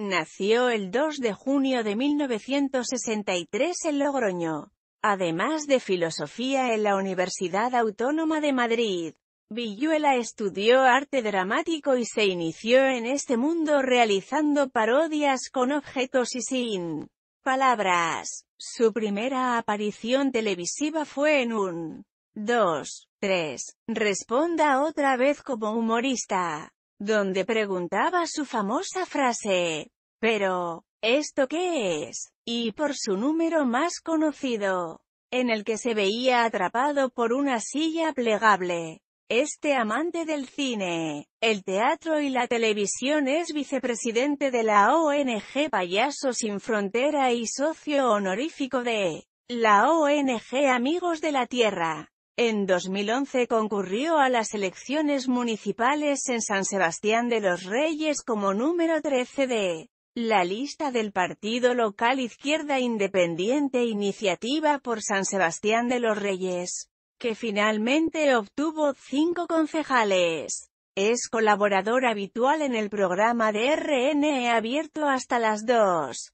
Nació el 2 de junio de 1963 en Logroño. Además de filosofía en la Universidad Autónoma de Madrid, Villuela estudió arte dramático y se inició en este mundo realizando parodias con objetos y sin palabras. Su primera aparición televisiva fue en un 2, 3, responda otra vez como humorista donde preguntaba su famosa frase, pero, ¿esto qué es? y por su número más conocido, en el que se veía atrapado por una silla plegable. Este amante del cine, el teatro y la televisión es vicepresidente de la ONG Payaso Sin Frontera y socio honorífico de la ONG Amigos de la Tierra. En 2011 concurrió a las elecciones municipales en San Sebastián de los Reyes como número 13 de la lista del partido local Izquierda Independiente Iniciativa por San Sebastián de los Reyes, que finalmente obtuvo cinco concejales. Es colaborador habitual en el programa de RNE abierto hasta las 2.